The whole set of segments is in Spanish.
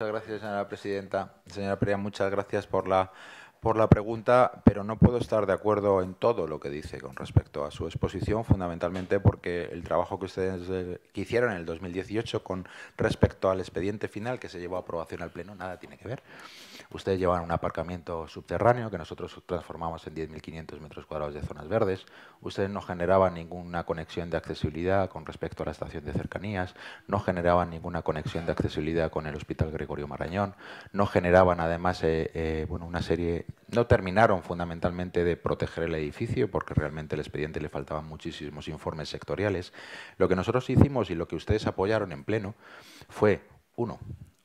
Muchas gracias, señora presidenta. Señora Perea, muchas gracias por la por la pregunta, pero no puedo estar de acuerdo en todo lo que dice con respecto a su exposición, fundamentalmente porque el trabajo que ustedes eh, hicieron en el 2018 con respecto al expediente final que se llevó a aprobación al Pleno, nada tiene que ver. Ustedes llevan un aparcamiento subterráneo que nosotros transformamos en 10.500 metros cuadrados de zonas verdes. Ustedes no generaban ninguna conexión de accesibilidad con respecto a la estación de cercanías, no generaban ninguna conexión de accesibilidad con el Hospital Gregorio Marañón, no generaban además eh, eh, bueno, una serie no terminaron fundamentalmente de proteger el edificio porque realmente al expediente le faltaban muchísimos informes sectoriales. Lo que nosotros hicimos y lo que ustedes apoyaron en pleno fue, uno,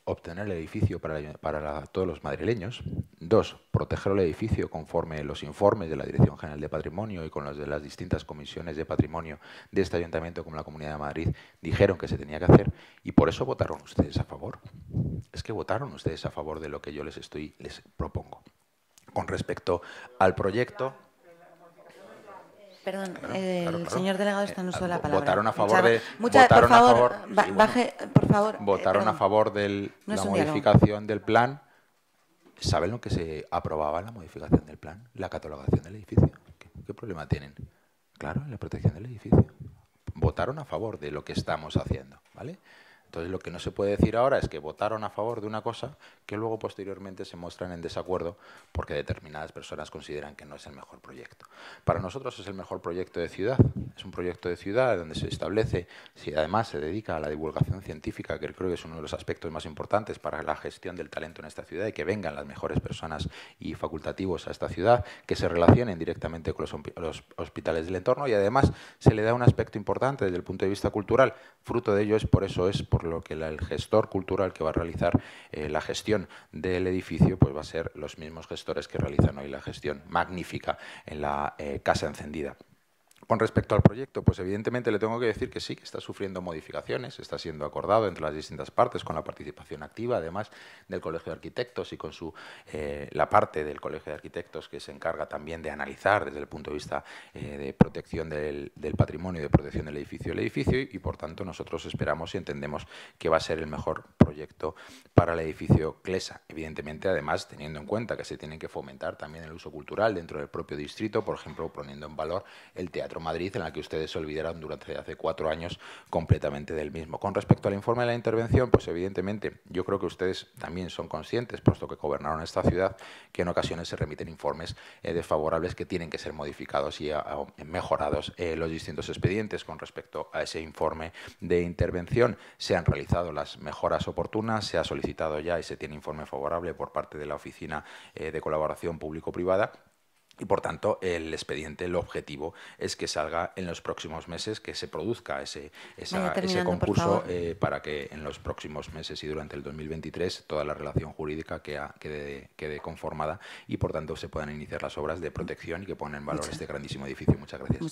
obtener el edificio para, todos los madrileños. Dos, proteger el edificio conforme los informes de la Dirección General de Patrimonio y con los de las distintas comisiones de patrimonio de este ayuntamiento como la Comunidad de Madrid dijeron que se tenía que hacer y por eso votaron ustedes a favor. Es que votaron ustedes a favor de lo que yo les estoy les propongo con respecto al proyecto. Perdón, eh, el señor delegado está en eh, uso de la palabra. Votaron a favor de. baje, por favor. Eh, votaron a favor de la modificación del plan. ¿Saben lo que se aprobaba la modificación del plan? La catalogación del edificio. ¿Qué, problema tienen? Claro, en la protección del edificio. Votaron a favor de lo que estamos haciendo, ¿vale? Entonces, lo que no se puede decir ahora es que votaron a favor de una cosa que luego posteriormente se muestran en desacuerdo porque determinadas personas consideran que no es el mejor proyecto. Para nosotros es el mejor proyecto de ciudad. Es un proyecto de ciudad donde se establece, si además se dedica a la divulgación científica, que creo que es uno de los aspectos más importantes para la gestión del talento en esta ciudad y que vengan las mejores personas y facultativos a esta ciudad, que se relacionen directamente con los hospitales del entorno y además se le da un aspecto importante desde el punto de vista cultural. Fruto de ello es por eso es por lo que el gestor cultural que va a realizar eh, la gestión del edificio pues va a ser los mismos gestores que realizan hoy la gestión magnífica en la eh, Casa Encendida. Con respecto al proyecto, pues evidentemente le tengo que decir que sí, que está sufriendo modificaciones, está siendo acordado entre las distintas partes con la participación activa, además del Colegio de Arquitectos y con su, eh, la parte del Colegio de Arquitectos que se encarga también de analizar desde el punto de vista eh, de protección del, patrimonio y de protección del edificio el edificio y, y, por tanto, nosotros esperamos y entendemos que va a ser el mejor proyecto para el edificio Clesa. Evidentemente, además, teniendo en cuenta que se tiene que fomentar también el uso cultural dentro del propio distrito, por ejemplo, poniendo en valor el teatro Madrid, en la que ustedes se olvidaron durante hace cuatro años completamente del mismo. Con respecto al informe de la intervención, pues evidentemente yo creo que ustedes también son conscientes, puesto que gobernaron esta ciudad, que en ocasiones se remiten informes eh, desfavorables que tienen que ser modificados y ah, ah, mejorados eh, los distintos expedientes. Con respecto a ese informe de intervención, se han realizado las mejoras oportunas, se ha solicitado ya y se tiene informe favorable por parte de la Oficina eh, de Colaboración Público-Privada y por tanto, el expediente, el objetivo es que salga en los próximos meses, que se produzca ese, ese concurso eh, para que en los próximos meses y durante el 2023 toda la relación jurídica quede, quede, conformada y por tanto se puedan iniciar las obras de protección y que pongan en valor este grandísimo edificio. Muchas gracias.